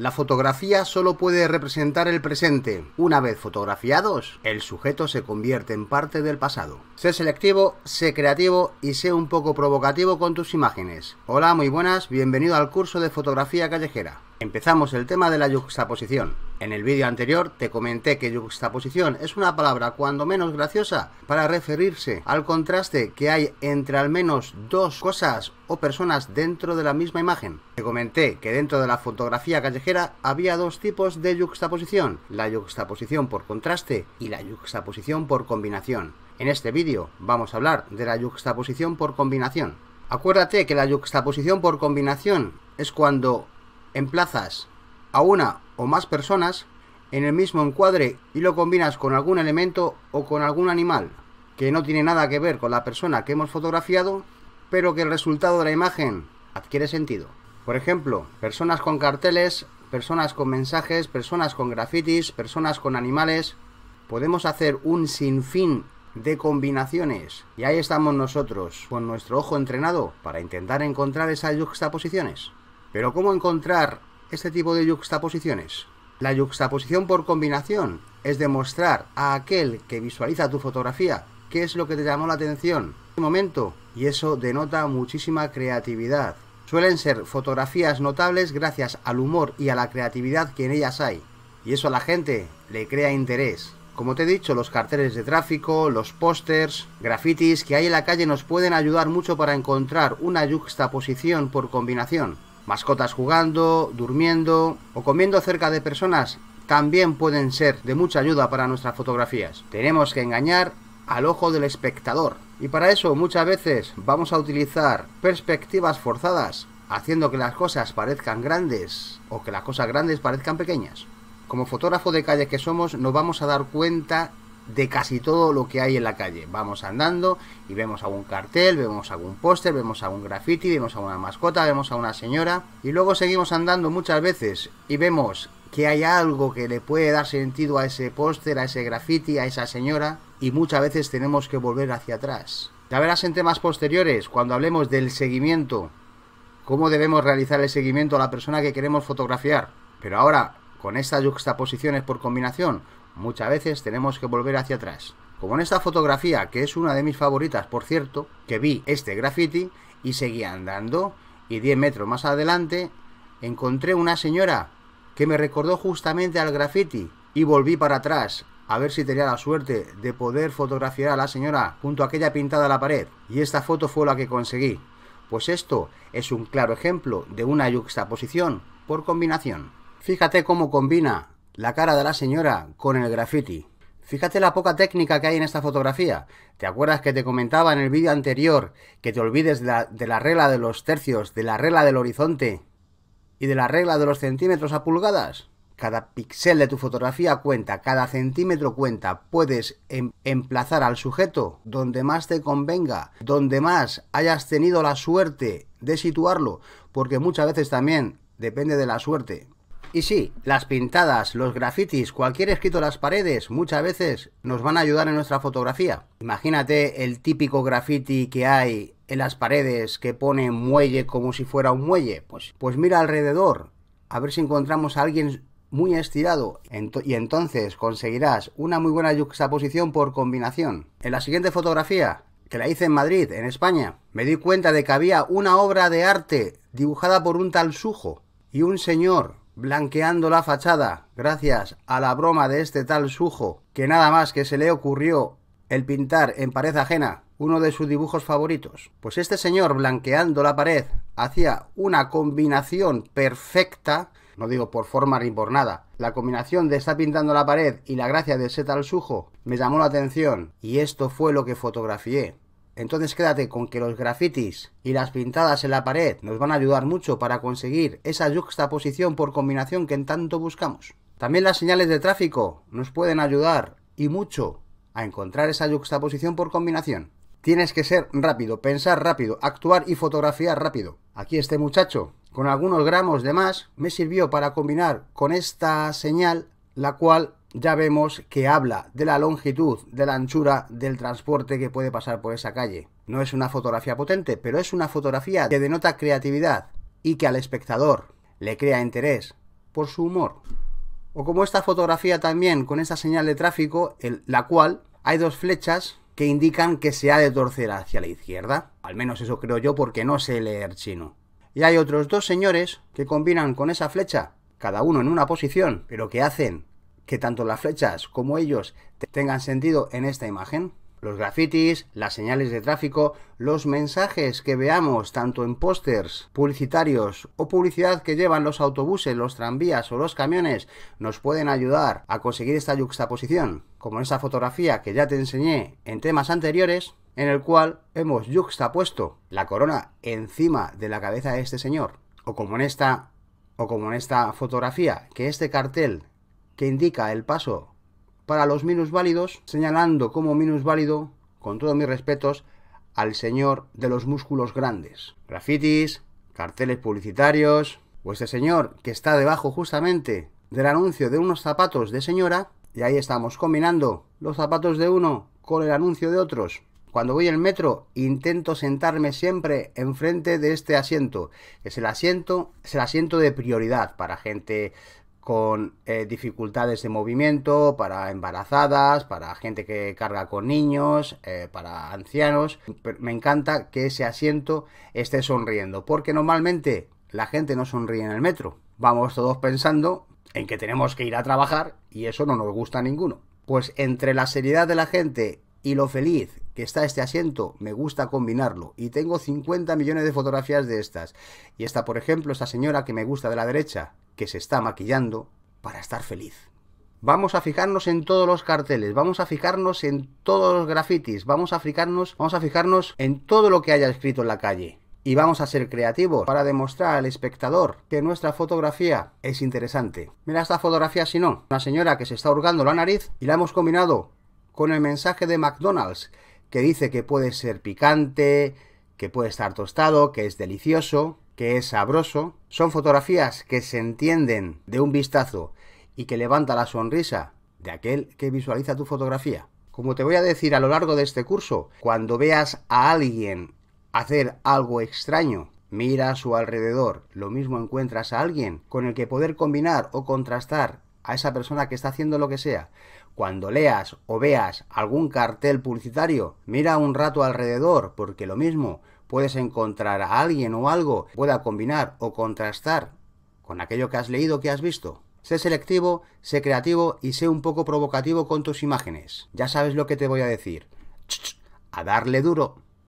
La fotografía solo puede representar el presente. Una vez fotografiados, el sujeto se convierte en parte del pasado. Sé selectivo, sé creativo y sé un poco provocativo con tus imágenes. Hola, muy buenas, bienvenido al curso de fotografía callejera. Empezamos el tema de la yuxtaposición. En el vídeo anterior te comenté que juxtaposición es una palabra cuando menos graciosa para referirse al contraste que hay entre al menos dos cosas o personas dentro de la misma imagen. Te comenté que dentro de la fotografía callejera había dos tipos de juxtaposición la juxtaposición por contraste y la juxtaposición por combinación. En este vídeo vamos a hablar de la juxtaposición por combinación. Acuérdate que la juxtaposición por combinación es cuando emplazas a una o más personas en el mismo encuadre y lo combinas con algún elemento o con algún animal que no tiene nada que ver con la persona que hemos fotografiado, pero que el resultado de la imagen adquiere sentido. Por ejemplo, personas con carteles, personas con mensajes, personas con grafitis, personas con animales. Podemos hacer un sinfín de combinaciones. Y ahí estamos nosotros, con nuestro ojo entrenado, para intentar encontrar esas juxtaposiciones. Pero ¿cómo encontrar este tipo de yuxtaposiciones? La yuxtaposición por combinación es demostrar a aquel que visualiza tu fotografía qué es lo que te llamó la atención en momento y eso denota muchísima creatividad. Suelen ser fotografías notables gracias al humor y a la creatividad que en ellas hay y eso a la gente le crea interés. Como te he dicho, los carteles de tráfico, los pósters, grafitis que hay en la calle nos pueden ayudar mucho para encontrar una yuxtaposición por combinación. Mascotas jugando, durmiendo o comiendo cerca de personas también pueden ser de mucha ayuda para nuestras fotografías. Tenemos que engañar al ojo del espectador. Y para eso muchas veces vamos a utilizar perspectivas forzadas, haciendo que las cosas parezcan grandes o que las cosas grandes parezcan pequeñas. Como fotógrafo de calle que somos, nos vamos a dar cuenta de casi todo lo que hay en la calle. Vamos andando y vemos algún cartel, vemos algún póster, vemos algún graffiti, vemos a una mascota, vemos a una señora y luego seguimos andando muchas veces y vemos que hay algo que le puede dar sentido a ese póster, a ese graffiti, a esa señora y muchas veces tenemos que volver hacia atrás. Ya verás en temas posteriores, cuando hablemos del seguimiento, cómo debemos realizar el seguimiento a la persona que queremos fotografiar. Pero ahora, con estas juxtaposiciones por combinación, muchas veces tenemos que volver hacia atrás. Como en esta fotografía, que es una de mis favoritas, por cierto, que vi este graffiti y seguí andando y 10 metros más adelante encontré una señora que me recordó justamente al graffiti y volví para atrás a ver si tenía la suerte de poder fotografiar a la señora junto a aquella pintada a la pared y esta foto fue la que conseguí. Pues esto es un claro ejemplo de una yuxtaposición por combinación. Fíjate cómo combina la cara de la señora con el graffiti. Fíjate la poca técnica que hay en esta fotografía. ¿Te acuerdas que te comentaba en el vídeo anterior que te olvides de la, regla de los tercios, de la regla del horizonte y de la regla de los centímetros a pulgadas? Cada píxel de tu fotografía cuenta, cada centímetro cuenta. Puedes em, emplazar al sujeto donde más te convenga, donde más hayas tenido la suerte de situarlo, porque muchas veces también depende de la suerte. Y sí, las pintadas, los grafitis, cualquier escrito en las paredes, muchas veces nos van a ayudar en nuestra fotografía. Imagínate el típico grafiti que hay en las paredes que pone muelle como si fuera un muelle. Pues, pues mira alrededor, a ver si encontramos a alguien muy estirado y entonces conseguirás una muy buena juxtaposición por combinación. En la siguiente fotografía, que la hice en Madrid, en España, me di cuenta de que había una obra de arte dibujada por un tal Sujo y un señor blanqueando la fachada, gracias a la broma de este tal sujo, que nada más que se le ocurrió el pintar en pared ajena uno de sus dibujos favoritos. Pues este señor blanqueando la pared hacía una combinación perfecta, no digo por forma ni por nada, la combinación de estar pintando la pared y la gracia de ese tal sujo me llamó la atención y esto fue lo que fotografié. Entonces quédate con que los grafitis y las pintadas en la pared nos van a ayudar mucho para conseguir esa juxtaposición por combinación que en tanto buscamos. También las señales de tráfico nos pueden ayudar y mucho a encontrar esa juxtaposición por combinación. Tienes que ser rápido, pensar rápido, actuar y fotografiar rápido. Aquí este muchacho, con algunos gramos de más, me sirvió para combinar con esta señal, la cual ya vemos que habla de la longitud, de la anchura del transporte que puede pasar por esa calle. No es una fotografía potente, pero es una fotografía que denota creatividad y que al espectador le crea interés por su humor. O como esta fotografía también con esa señal de tráfico, en la cual hay dos flechas que indican que se ha de torcer hacia la izquierda. Al menos eso creo yo porque no sé leer chino. Y hay otros dos señores que combinan con esa flecha, cada uno en una posición, pero que hacen que tanto las flechas como ellos tengan sentido en esta imagen. Los grafitis, las señales de tráfico, los mensajes que veamos tanto en pósters publicitarios o publicidad que llevan los autobuses, los tranvías o los camiones nos pueden ayudar a conseguir esta yuxtaposición, como en esta fotografía que ya te enseñé en temas anteriores, en el cual hemos juxtapuesto la corona encima de la cabeza de este señor, o como en esta o como en esta fotografía, que este cartel que indica el paso para los minusválidos, señalando como minusválido, con todos mis respetos, al señor de los músculos grandes. Grafitis, carteles publicitarios, o este señor que está debajo justamente del anuncio de unos zapatos de señora, y ahí estamos combinando los zapatos de uno con el anuncio de otros. Cuando voy al metro intento sentarme siempre enfrente de este asiento. Es el asiento, es el asiento de prioridad para gente con eh, dificultades de movimiento, para embarazadas, para gente que carga con niños, eh, para ancianos. Me encanta que ese asiento esté sonriendo, porque normalmente la gente no sonríe en el metro. Vamos todos pensando en que tenemos que ir a trabajar y eso no nos gusta a ninguno. Pues entre la seriedad de la gente y lo feliz está este asiento, me gusta combinarlo. Y tengo 50 millones de fotografías de estas. Y está, por ejemplo, esta señora que me gusta de la derecha, que se está maquillando para estar feliz. Vamos a fijarnos en todos los carteles, vamos a fijarnos en todos los grafitis, vamos a fijarnos, vamos a fijarnos en todo lo que haya escrito en la calle. Y vamos a ser creativos para demostrar al espectador que nuestra fotografía es interesante. Mira esta fotografía si no, una señora que se está hurgando la nariz y la hemos combinado con el mensaje de McDonald's que dice que puede ser picante, que puede estar tostado, que es delicioso, que es sabroso. Son fotografías que se entienden de un vistazo y que levanta la sonrisa de aquel que visualiza tu fotografía. Como te voy a decir a lo largo de este curso, cuando veas a alguien hacer algo extraño, mira a su alrededor. Lo mismo encuentras a alguien con el que poder combinar o contrastar a esa persona que está haciendo lo que sea. Cuando leas o veas algún cartel publicitario, mira un rato alrededor, porque lo mismo, puedes encontrar a alguien o algo que pueda combinar o contrastar con aquello que has leído o que has visto. Sé selectivo, sé creativo y sé un poco provocativo con tus imágenes. Ya sabes lo que te voy a decir. A darle duro.